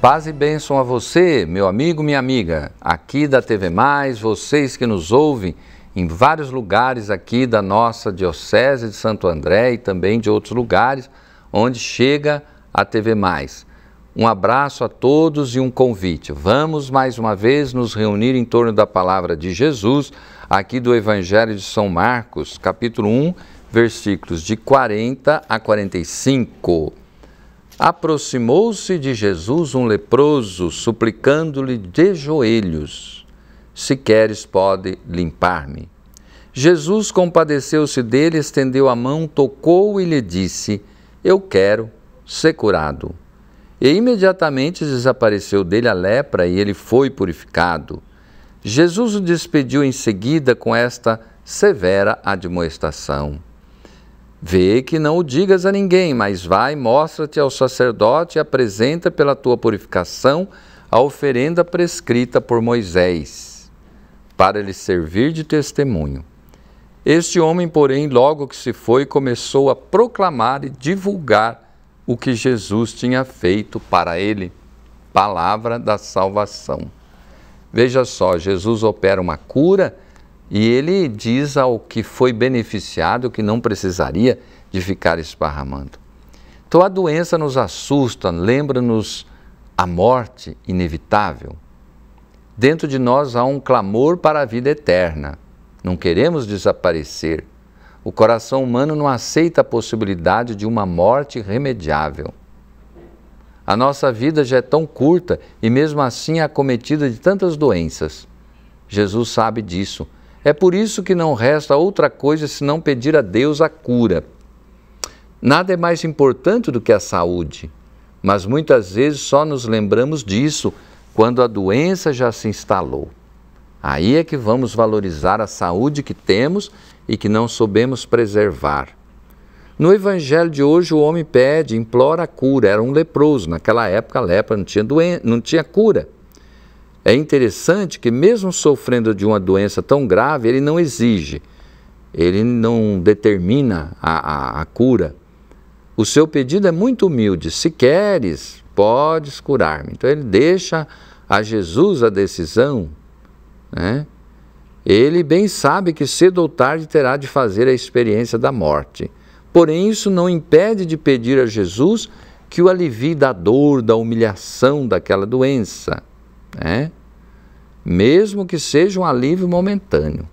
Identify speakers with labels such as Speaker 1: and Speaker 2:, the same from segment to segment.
Speaker 1: Paz e bênção a você, meu amigo, minha amiga, aqui da TV Mais, vocês que nos ouvem em vários lugares aqui da nossa Diocese de Santo André e também de outros lugares onde chega a TV Mais. Um abraço a todos e um convite. Vamos mais uma vez nos reunir em torno da palavra de Jesus, aqui do Evangelho de São Marcos, capítulo 1, versículos de 40 a 45. Aproximou-se de Jesus um leproso, suplicando-lhe de joelhos: Se queres, pode limpar-me. Jesus compadeceu-se dele, estendeu a mão, tocou e lhe disse: Eu quero ser curado e imediatamente desapareceu dele a lepra e ele foi purificado. Jesus o despediu em seguida com esta severa admoestação. Vê que não o digas a ninguém, mas vai, mostra-te ao sacerdote e apresenta pela tua purificação a oferenda prescrita por Moisés, para lhe servir de testemunho. Este homem, porém, logo que se foi, começou a proclamar e divulgar o que Jesus tinha feito para ele, palavra da salvação. Veja só, Jesus opera uma cura e ele diz ao que foi beneficiado que não precisaria de ficar esparramando. Então a doença nos assusta, lembra-nos a morte inevitável. Dentro de nós há um clamor para a vida eterna. Não queremos desaparecer. O coração humano não aceita a possibilidade de uma morte remediável. A nossa vida já é tão curta e mesmo assim é acometida de tantas doenças. Jesus sabe disso. É por isso que não resta outra coisa senão pedir a Deus a cura. Nada é mais importante do que a saúde, mas muitas vezes só nos lembramos disso quando a doença já se instalou. Aí é que vamos valorizar a saúde que temos e que não soubemos preservar. No evangelho de hoje, o homem pede, implora a cura. Era um leproso. Naquela época, a lepra não tinha, doen não tinha cura. É interessante que, mesmo sofrendo de uma doença tão grave, ele não exige, ele não determina a, a, a cura. O seu pedido é muito humilde. Se queres, podes curar-me. Então, ele deixa a Jesus a decisão né? Ele bem sabe que cedo ou tarde terá de fazer a experiência da morte. Porém, isso não impede de pedir a Jesus que o alivie da dor, da humilhação daquela doença, né? mesmo que seja um alívio momentâneo.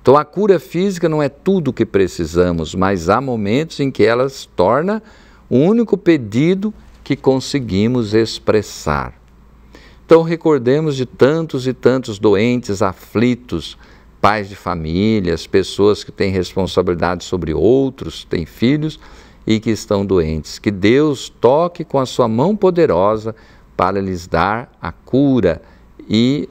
Speaker 1: Então, a cura física não é tudo o que precisamos, mas há momentos em que ela se torna o único pedido que conseguimos expressar. Então recordemos de tantos e tantos doentes, aflitos, pais de famílias, pessoas que têm responsabilidade sobre outros, têm filhos e que estão doentes. Que Deus toque com a sua mão poderosa para lhes dar a cura e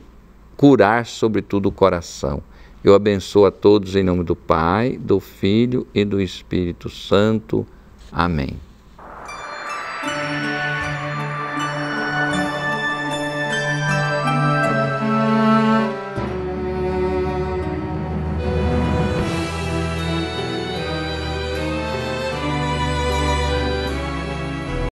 Speaker 1: curar, sobretudo, o coração. Eu abençoo a todos em nome do Pai, do Filho e do Espírito Santo. Amém.